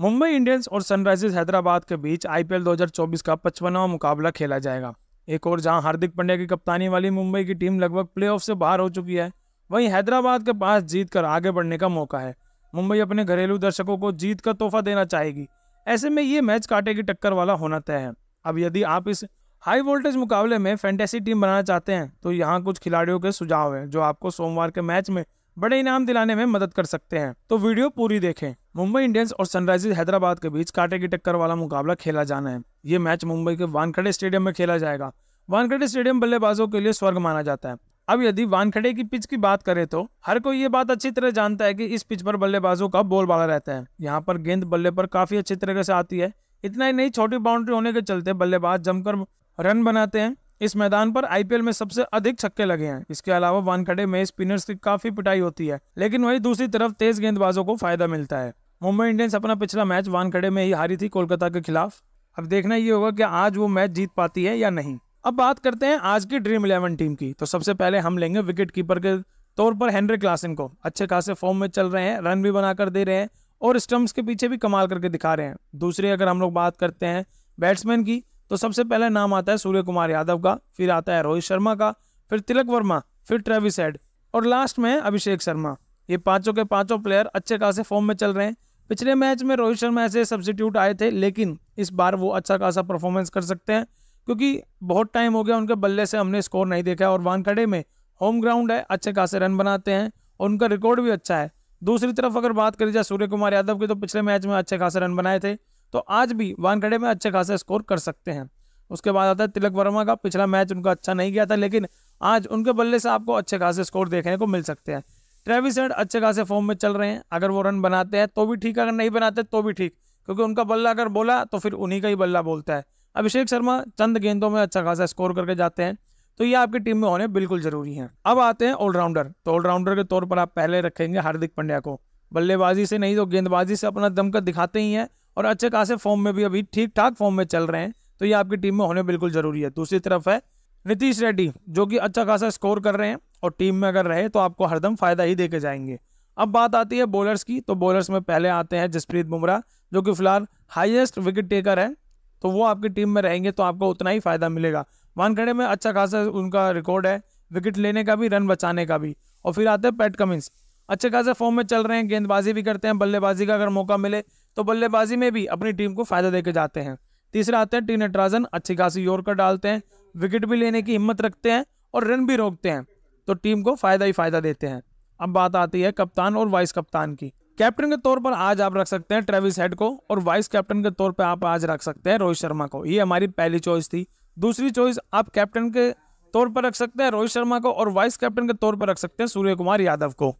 Mumbai Indians और Sunrisers Hyderabad के बीच आईपीएल 2024 का पचपनवा मुकाबला खेला जाएगा एक और जहां हार्दिक पांड्या की कप्तानी वाली मुंबई की टीम लगभग प्लेऑफ से बाहर हो चुकी है वहीं हैदराबाद के पास जीत कर आगे बढ़ने का मौका है मुंबई अपने घरेलू दर्शकों को जीत का तोहफा देना चाहेगी ऐसे में ये मैच काटे की टक्कर वाला होना तय है अब यदि आप इस हाई वोल्टेज मुकाबले में फैंटेसी टीम बनाना चाहते हैं तो यहाँ कुछ खिलाड़ियों के सुझाव हैं जो आपको सोमवार के मैच में बड़े इनाम दिलाने में मदद कर सकते हैं तो वीडियो पूरी देखें मुंबई इंडियंस और सनराइजर्स हैदराबाद के बीच कांटे की टक्कर वाला मुकाबला खेला जाना है ये मैच मुंबई के वानखेड़े स्टेडियम में खेला जाएगा वानखेड़े स्टेडियम बल्लेबाजों के लिए स्वर्ग माना जाता है अब यदि वानखेड़े की पिच की बात करें तो हर कोई ये बात अच्छी तरह जानता है कि इस पिच पर बल्लेबाजों का बाला रहता है यहाँ पर गेंद बल्ले पर काफी अच्छी तरह से आती है इतना ही नहीं छोटी बाउंड्री होने के चलते बल्लेबाज जमकर रन बनाते हैं इस मैदान पर आईपीएल में सबसे अधिक छक्के लगे हैं इसके अलावा वानखेड़े में स्पिनर्स की काफी पिटाई होती है लेकिन वही दूसरी तरफ तेज गेंदबाजों को फायदा मिलता है मुंबई इंडियंस अपना पिछला मैच वानखड़े में ही हारी थी कोलकाता के खिलाफ अब देखना ये होगा कि आज वो मैच जीत पाती है या नहीं अब बात करते हैं आज की ड्रीम इलेवन टीम की तो सबसे पहले हम लेंगे विकेट कीपर के तौर पर हेनरी क्लासिन को अच्छे खासे फॉर्म में चल रहे हैं रन भी बनाकर दे रहे हैं और स्टम्प्स के पीछे भी कमाल करके दिखा रहे हैं दूसरी अगर हम लोग बात करते हैं बैट्समैन की तो सबसे पहले नाम आता है सूर्य कुमार यादव का फिर आता है रोहित शर्मा का फिर तिलक वर्मा फिर ट्रेविस हेड और लास्ट में अभिषेक शर्मा ये पांचों के पांचों प्लेयर अच्छे खासे फॉर्म में चल रहे हैं पिछले मैच में रोहित शर्मा ऐसे सब्सिट्यूट आए थे लेकिन इस बार वो अच्छा खासा परफॉर्मेंस कर सकते हैं क्योंकि बहुत टाइम हो गया उनके बल्ले से हमने स्कोर नहीं देखा और वानखड़े में होम ग्राउंड है अच्छे खासे रन बनाते हैं और उनका रिकॉर्ड भी अच्छा है दूसरी तरफ अगर बात करी जाए सूर्य कुमार यादव की तो पिछले मैच में अच्छे खासे रन बनाए थे तो आज भी वानखड़े में अच्छे खासे स्कोर कर सकते हैं उसके बाद आता है तिलक वर्मा का पिछला मैच उनका अच्छा नहीं गया था लेकिन आज उनके बल्ले से आपको अच्छे खासे स्कोर देखने को मिल सकते हैं ट्रेविस हेड अच्छे खासे फॉर्म में चल रहे हैं अगर वो रन बनाते हैं तो भी ठीक अगर नहीं बनाते तो भी ठीक क्योंकि उनका बल्ला अगर बोला तो फिर उन्हीं का ही बल्ला बोलता है अभिषेक शर्मा चंद गेंदों में अच्छा खासा स्कोर करके जाते हैं तो ये आपकी टीम में होने बिल्कुल जरूरी है अब आते हैं ऑलराउंडर तो ऑलराउंडर के तौर पर आप पहले रखेंगे हार्दिक पंड्या को बल्लेबाजी से नहीं तो गेंदबाजी से अपना दमकत दिखाते ही हैं और अच्छे खासे फॉर्म में भी अभी ठीक ठाक फॉर्म में चल रहे हैं तो ये आपकी टीम में होने बिल्कुल जरूरी है दूसरी तरफ है नीतीश रेड्डी जो कि अच्छा खासा स्कोर कर रहे हैं और टीम में अगर रहे तो आपको हरदम फ़ायदा ही दे के जाएंगे अब बात आती है बॉलर्स की तो बॉलर्स में पहले आते हैं जसप्रीत बुमराह जो कि फिलहाल हाईएस्ट विकेट टेकर है तो वो आपकी टीम में रहेंगे तो आपको उतना ही फ़ायदा मिलेगा वानखेड़े में अच्छा खासा उनका रिकॉर्ड है विकेट लेने का भी रन बचाने का भी और फिर आते हैं पैट कमिंस अच्छे खासे फॉर्म में चल रहे हैं गेंदबाजी भी करते हैं बल्लेबाजी का अगर मौका मिले तो बल्लेबाजी में भी अपनी टीम को फ़ायदा देके जाते हैं तीसरा आते हैं टी नटराजन अच्छी खासी योर डालते हैं विकेट भी लेने की हिम्मत रखते हैं और रन भी रोकते हैं तो टीम को फ़ायदा ही फ़ायदा देते हैं अब बात आती है कप्तान और वाइस कप्तान की कैप्टन के तौर पर आज आप रख सकते हैं ट्रेविस हेड को और वाइस कैप्टन के तौर पर आप आज रख सकते हैं रोहित शर्मा को ये हमारी पहली चॉइस थी दूसरी चॉइस आप कैप्टन के तौर पर रख सकते हैं रोहित शर्मा को और वाइस कैप्टन के तौर पर रख सकते हैं सूर्य कुमार यादव को